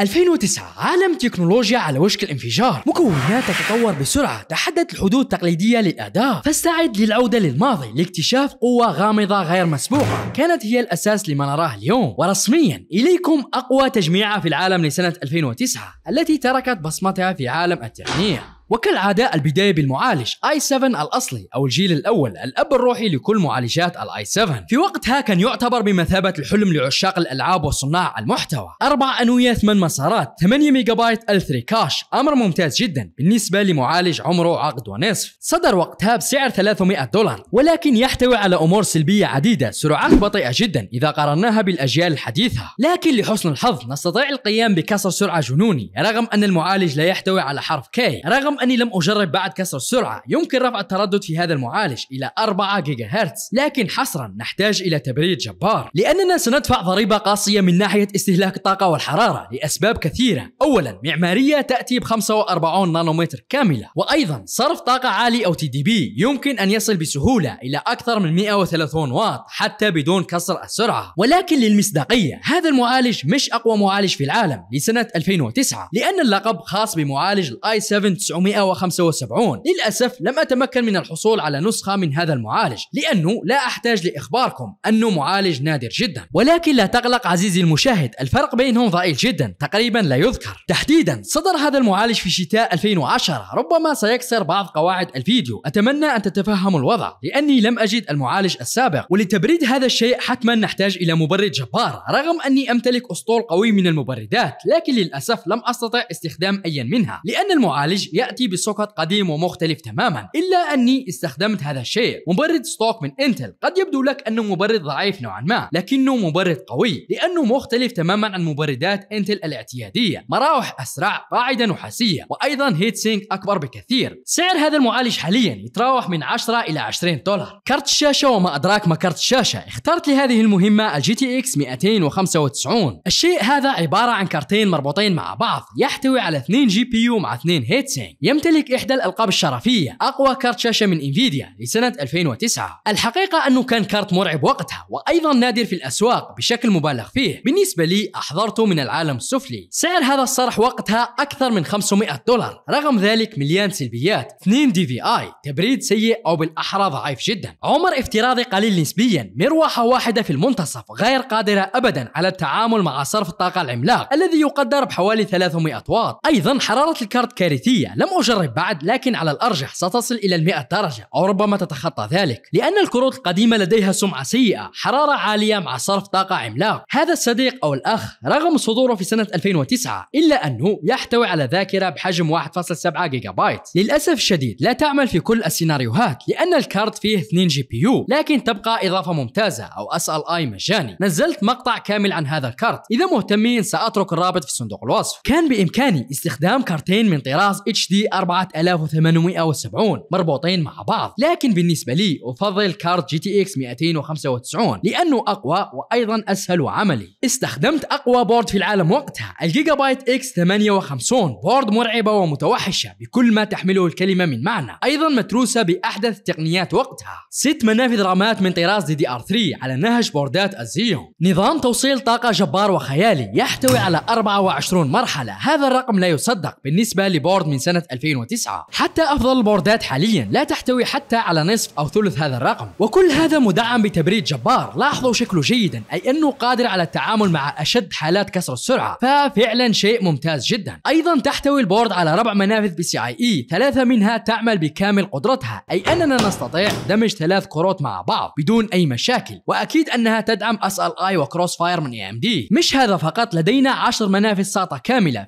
2009 عالم تكنولوجيا على وشك الانفجار مكونات تتطور بسرعة تحدت الحدود التقليدية للأداء فاستعد للعودة للماضي لاكتشاف قوة غامضة غير مسبوقة كانت هي الأساس لما نراه اليوم ورسميا إليكم أقوى تجميعة في العالم لسنة 2009 التي تركت بصمتها في عالم التقنية وكالعادة البداية بالمعالج i7 الأصلي أو الجيل الأول الأب الروحي لكل معالجات الاي 7 في وقتها كان يعتبر بمثابة الحلم لعشاق الألعاب وصناع المحتوى أربع أنوية ثمان مسارات 8 ميجا بايت L3 كاش أمر ممتاز جدا بالنسبة لمعالج عمره عقد ونصف صدر وقتها بسعر 300 دولار ولكن يحتوي على أمور سلبية عديدة سرعات بطيئة جدا إذا قارناها بالأجيال الحديثة لكن لحسن الحظ نستطيع القيام بكسر سرعة جنوني رغم أن المعالج لا يحتوي على حرف K رغم أني لم أجرب بعد كسر السرعة يمكن رفع التردد في هذا المعالج إلى 4 جيجا هرتز لكن حصرا نحتاج إلى تبريد جبار لأننا سندفع ضريبة قاسية من ناحية استهلاك الطاقة والحرارة لأسباب كثيرة أولا معمارية تأتي ب 45 نانومتر كاملة وأيضا صرف طاقة عالي أو تي دي بي يمكن أن يصل بسهولة إلى أكثر من 130 واط حتى بدون كسر السرعة ولكن للمصداقية هذا المعالج مش أقوى معالج في العالم لسنة 2009 لأن اللقب خاص بمعالج الاي 7 900 1975 للأسف لم أتمكن من الحصول على نسخة من هذا المعالج لأنه لا أحتاج لإخباركم أنه معالج نادر جدا ولكن لا تقلق عزيزي المشاهد الفرق بينهم ضئيل جدا تقريبا لا يذكر تحديدا صدر هذا المعالج في شتاء 2010 ربما سيكسر بعض قواعد الفيديو أتمنى أن تتفهموا الوضع لأني لم أجد المعالج السابق ولتبريد هذا الشيء حتما نحتاج إلى مبرد جبار رغم أني أمتلك أسطول قوي من المبردات لكن للأسف لم أستطع استخدام أي منها لأن المعالج يأتي حالتي بسوكت قديم ومختلف تماما إلا أني استخدمت هذا الشيء مبرد ستوك من انتل قد يبدو لك أنه مبرد ضعيف نوعا ما لكنه مبرد قوي لأنه مختلف تماما عن مبردات انتل الاعتيادية مراوح أسرع قاعده نحاسيه وأيضا هيت سينك أكبر بكثير سعر هذا المعالج حاليا يتراوح من 10 إلى 20 دولار كارت الشاشة وما أدراك ما كارت الشاشة اخترت لهذه المهمة الجي تي اكس 295 الشيء هذا عبارة عن كارتين مربوطين مع بعض يحتوي على 2 جي بي يو مع 2 هيت سينك يمتلك إحدى الألقاب الشرفية أقوى كارت شاشة من إنفيديا لسنة 2009 الحقيقة أنه كان كارت مرعب وقتها وأيضا نادر في الأسواق بشكل مبالغ فيه بالنسبة لي أحضرته من العالم السفلي سعر هذا الصرح وقتها أكثر من 500 دولار رغم ذلك مليان سلبيات 2 دي في آي تبريد سيء أو بالأحرى ضعيف جدا عمر افتراضي قليل نسبيا مروحة واحدة في المنتصف غير قادرة أبدا على التعامل مع صرف الطاقة العملاق الذي يقدر بحوالي 300 واط أيضا حرارة الكارت كارثية لم لم أجرب بعد لكن على الأرجح ستصل إلى المئة درجة أو ربما تتخطى ذلك لأن الكروت القديمة لديها سمعة سيئة حرارة عالية مع صرف طاقة عملاق هذا الصديق أو الأخ رغم صدوره في سنة 2009 إلا أنه يحتوي على ذاكرة بحجم 1.7 جيجا بايت للأسف الشديد لا تعمل في كل السيناريوهات لأن الكارت فيه 2 جي بي يو لكن تبقى إضافة ممتازة أو اس ال اي مجاني نزلت مقطع كامل عن هذا الكارت إذا مهتمين سأترك الرابط في صندوق الوصف كان بإمكاني استخدام كارتين من طراز HD 4870 مربوطين مع بعض لكن بالنسبة لي أفضل كارت جي تي اكس 295 لأنه أقوى وأيضا أسهل وعملي استخدمت أقوى بورد في العالم وقتها الجيجا بايت اكس 58 بورد مرعبة ومتوحشة بكل ما تحمله الكلمة من معنى أيضا متروسة بأحدث التقنيات وقتها ست منافذ رامات من طراز دي دي ار 3 على نهج بوردات الزيون نظام توصيل طاقة جبار وخيالي يحتوي على 24 مرحلة هذا الرقم لا يصدق بالنسبة لبورد من سنة 2009 حتى أفضل البوردات حاليا لا تحتوي حتى على نصف أو ثلث هذا الرقم وكل هذا مدعم بتبريد جبار لاحظوا شكله جيدا أي أنه قادر على التعامل مع أشد حالات كسر السرعة ففعلا شيء ممتاز جدا أيضا تحتوي البورد على ربع منافذ بي سي اي اي ثلاثة منها تعمل بكامل قدرتها أي أننا نستطيع دمج ثلاث كروت مع بعض بدون أي مشاكل وأكيد أنها تدعم اس ال اي وكروس فاير من اي ام دي مش هذا فقط لدينا 10 منافذ ساطة كاملة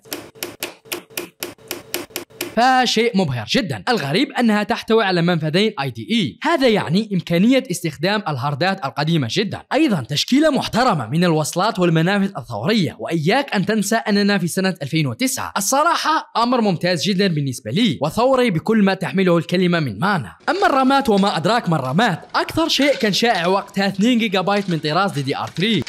فشيء مبهر جدا الغريب أنها تحتوي على منفذين اي دي اي هذا يعني إمكانية استخدام الهاردات القديمة جدا أيضا تشكيلة محترمة من الوصلات والمنافذ الثورية وإياك أن تنسى أننا في سنة 2009 الصراحة أمر ممتاز جدا بالنسبة لي وثوري بكل ما تحمله الكلمة من معنى أما الرامات وما أدراك ما الرامات أكثر شيء كان شائع وقتها 2 جيجا بايت من طراز دي دي ار 3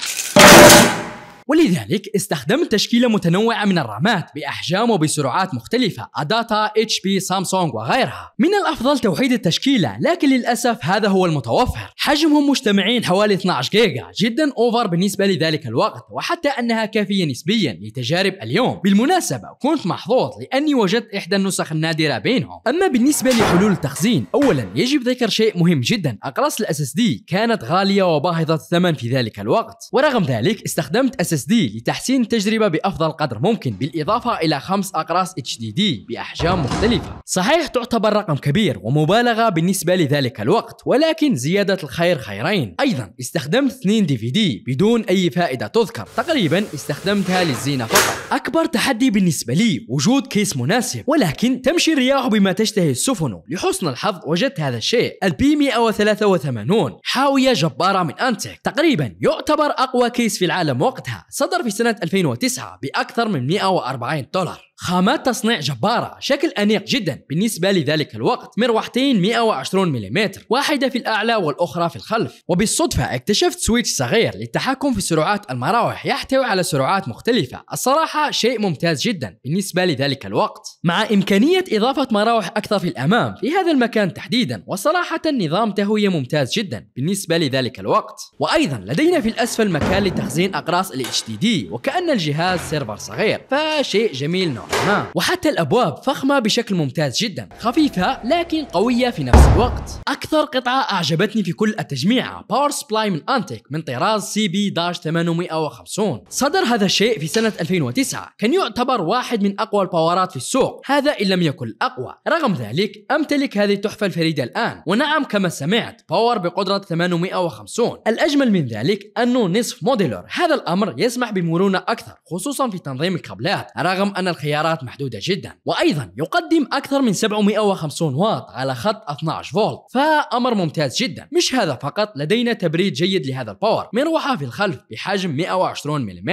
ولذلك استخدمت تشكيلة متنوعة من الرامات بأحجام وبسرعات مختلفة أداتا اتش بي سامسونج وغيرها من الأفضل توحيد التشكيلة لكن للأسف هذا هو المتوفر حجمهم مجتمعين حوالي 12 جيجا جدا أوفر بالنسبة لذلك الوقت وحتى أنها كافية نسبيا لتجارب اليوم بالمناسبة كنت محظوظ لأني وجدت إحدى النسخ النادرة بينهم أما بالنسبة لحلول التخزين أولا يجب ذكر شيء مهم جدا أقراص الاس اس دي كانت غالية وباهظة الثمن في ذلك الوقت ورغم ذلك استخدمت اس SSD لتحسين التجربه بافضل قدر ممكن بالاضافه الى خمس اقراص اتش دي دي باحجام مختلفه. صحيح تعتبر رقم كبير ومبالغه بالنسبه لذلك الوقت ولكن زياده الخير خيرين. ايضا استخدمت 2 دي في دي بدون اي فائده تذكر تقريبا استخدمتها للزينه فقط. اكبر تحدي بالنسبه لي وجود كيس مناسب ولكن تمشي الرياح بما تشتهي السفن لحسن الحظ وجدت هذا الشيء البي 183 حاويه جباره من انتك تقريبا يعتبر اقوى كيس في العالم وقتها صدر في سنة 2009 بأكثر من 140 دولار خامات تصنيع جبارة شكل أنيق جدا بالنسبة لذلك الوقت مروحتين 120 ملم واحدة في الأعلى والأخرى في الخلف وبالصدفة اكتشفت سويتش صغير للتحكم في سرعات المراوح يحتوي على سرعات مختلفة الصراحة شيء ممتاز جدا بالنسبة لذلك الوقت مع إمكانية إضافة مراوح أكثر في الأمام في هذا المكان تحديدا وصراحة نظام تهوية ممتاز جدا بالنسبة لذلك الوقت وأيضا لدينا في الأسفل مكان لتخزين أقراص الاتش دي دي وكأن الجهاز سيرفر صغير فشيء جميل نوعا ما وحتى الأبواب فخمة بشكل ممتاز جدا خفيفة لكن قوية في نفس الوقت أكثر قطعة أعجبتني في كل التجميعة باور سبلاي من انتيك من طراز سي بي 850 صدر هذا الشيء في سنة 2009 كان يعتبر واحد من أقوى الباورات في السوق هذا إن لم يكن الأقوى رغم ذلك أمتلك هذه التحفة الفريدة الآن ونعم كما سمعت باور بقدرة 850 الأجمل من ذلك أنه نصف موديلر هذا الأمر يسمح بمرونة أكثر خصوصا في تنظيم الكابلات رغم أن الخيارات محدودة جدا وأيضا يقدم أكثر من 750 واط على خط 12 فولت فأمر ممتاز جدا مش هذا فقط لدينا تبريد جيد لهذا الباور مروحة في الخلف بحجم 120 ملم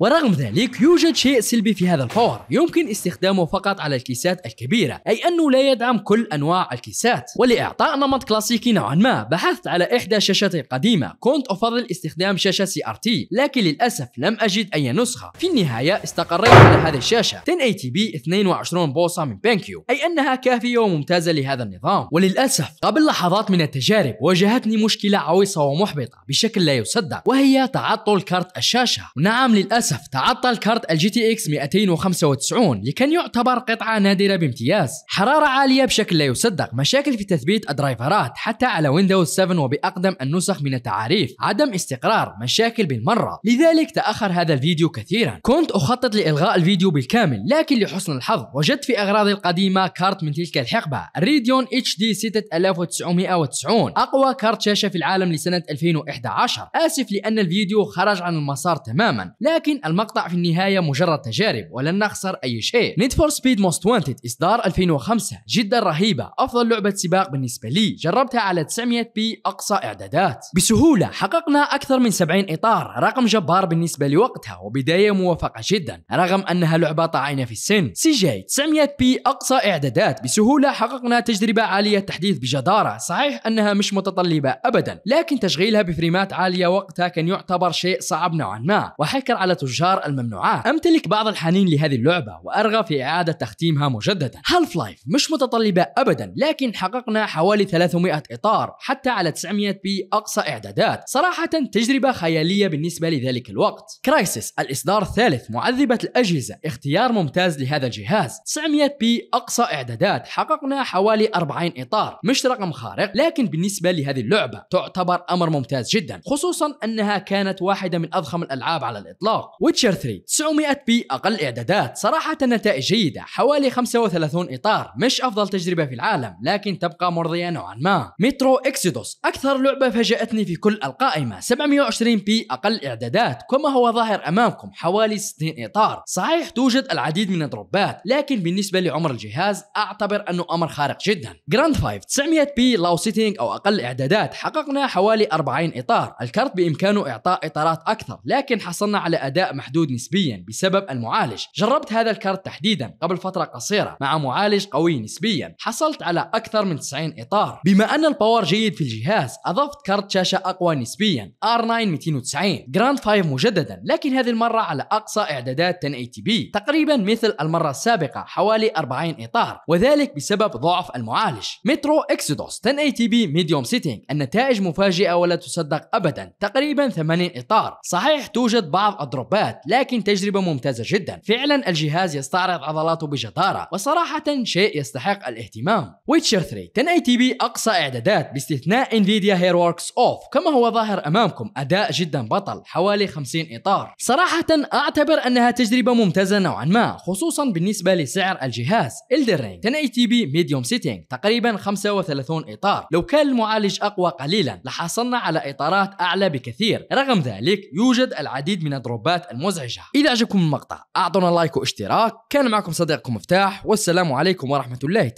ورغم ذلك يوجد شيء سلبي في هذا الفور يمكن استخدامه فقط على الكيسات الكبيرة أي أنه لا يدعم كل أنواع الكيسات ولإعطاء نمط كلاسيكي نوعا ما بحثت على إحدى شاشاتي القديمة كنت أفضل استخدام شاشة سي ار تي لكن للأسف لم أجد أي نسخة في النهاية استقريت على هذه الشاشة 1080p 22 بوصة من بانكيو e أي أنها كافية وممتازة لهذا النظام وللأسف قبل لحظات من التجارب واجهتني مشكلة عويصة ومحبطة بشكل لا يصدق وهي تعطل كارت الشاشة نعم للأسف للأسف تعطل كارت الجي تي اكس 295 اللي كان يعتبر قطعة نادرة بامتياز حرارة عالية بشكل لا يصدق مشاكل في تثبيت الدرايفرات حتى على ويندوز 7 وبأقدم النسخ من التعاريف عدم استقرار مشاكل بالمرة لذلك تأخر هذا الفيديو كثيرا كنت أخطط لإلغاء الفيديو بالكامل لكن لحسن الحظ وجدت في أغراضي القديمة كارت من تلك الحقبة الريديون اتش دي 6990 أقوى كارت شاشة في العالم لسنة 2011 آسف لأن الفيديو خرج عن المسار تماما لكن لكن المقطع في النهاية مجرد تجارب ولن نخسر أي شيء نيد فور سبيد موست وانتد إصدار 2005 جدا رهيبة أفضل لعبة سباق بالنسبة لي جربتها على 900 بي أقصى إعدادات بسهولة حققنا أكثر من 70 إطار رقم جبار بالنسبة لوقتها وبداية موفقة جدا رغم أنها لعبة طاعنة في السن سي جي 900 بي أقصى إعدادات بسهولة حققنا تجربة عالية تحديث بجدارة صحيح أنها مش متطلبة أبدا لكن تشغيلها بفريمات عالية وقتها كان يعتبر شيء صعب نوعا ما وحكر على تجربة تجار الممنوعات أمتلك بعض الحنين لهذه اللعبة وأرغب في إعادة تختيمها مجددا هالف لايف مش متطلبة أبدا لكن حققنا حوالي 300 إطار حتى على 900 بي أقصى إعدادات صراحة تجربة خيالية بالنسبة لذلك الوقت كرايسيس الإصدار الثالث معذبة الأجهزة اختيار ممتاز لهذا الجهاز 900 بي أقصى إعدادات حققنا حوالي 40 إطار مش رقم خارق لكن بالنسبة لهذه اللعبة تعتبر أمر ممتاز جدا خصوصا أنها كانت واحدة من أضخم الألعاب على الإطلاق ويتشر 3 900 بي اقل اعدادات صراحه النتائج جيده حوالي 35 اطار مش افضل تجربه في العالم لكن تبقى مرضيه نوعا ما مترو اكسيدوس اكثر لعبه فاجاتني في كل القائمه 720 بي اقل اعدادات كما هو ظاهر امامكم حوالي 60 اطار صحيح توجد العديد من الدروبات لكن بالنسبه لعمر الجهاز اعتبر انه امر خارق جدا جراند 5 900 بي لو سيتنج او اقل اعدادات حققنا حوالي 40 اطار الكارت بامكانه اعطاء اطارات اكثر لكن حصلنا على اداء محدود نسبيا بسبب المعالج جربت هذا الكارت تحديدا قبل فترة قصيرة مع معالج قوي نسبيا حصلت على أكثر من 90 إطار بما أن الباور جيد في الجهاز أضفت كارت شاشة أقوى نسبيا R9 290 جراند 5 مجددا لكن هذه المرة على أقصى إعدادات 1080p تقريبا مثل المرة السابقة حوالي 40 إطار وذلك بسبب ضعف المعالج مترو إكسيدوس 1080p ميديوم سيتنج النتائج مفاجئة ولا تصدق أبدا تقريبا 80 إطار صحيح توجد بعض الدروب ضربات لكن تجربة ممتازة جدا فعلا الجهاز يستعرض عضلاته بجدارة وصراحة شيء يستحق الاهتمام ويتشر 3 1080 بي أقصى إعدادات باستثناء انفيديا هير ووركس أوف كما هو ظاهر أمامكم أداء جدا بطل حوالي 50 إطار صراحة أعتبر أنها تجربة ممتازة نوعا ما خصوصا بالنسبة لسعر الجهاز الدرين 1080 بي ميديوم سيتنج تقريبا 35 إطار لو كان المعالج أقوى قليلا لحصلنا على إطارات أعلى بكثير رغم ذلك يوجد العديد من الدروبات الفيديوهات المزعجة إذا عجبكم المقطع أعطونا لايك واشتراك كان معكم صديقكم مفتاح والسلام عليكم ورحمة الله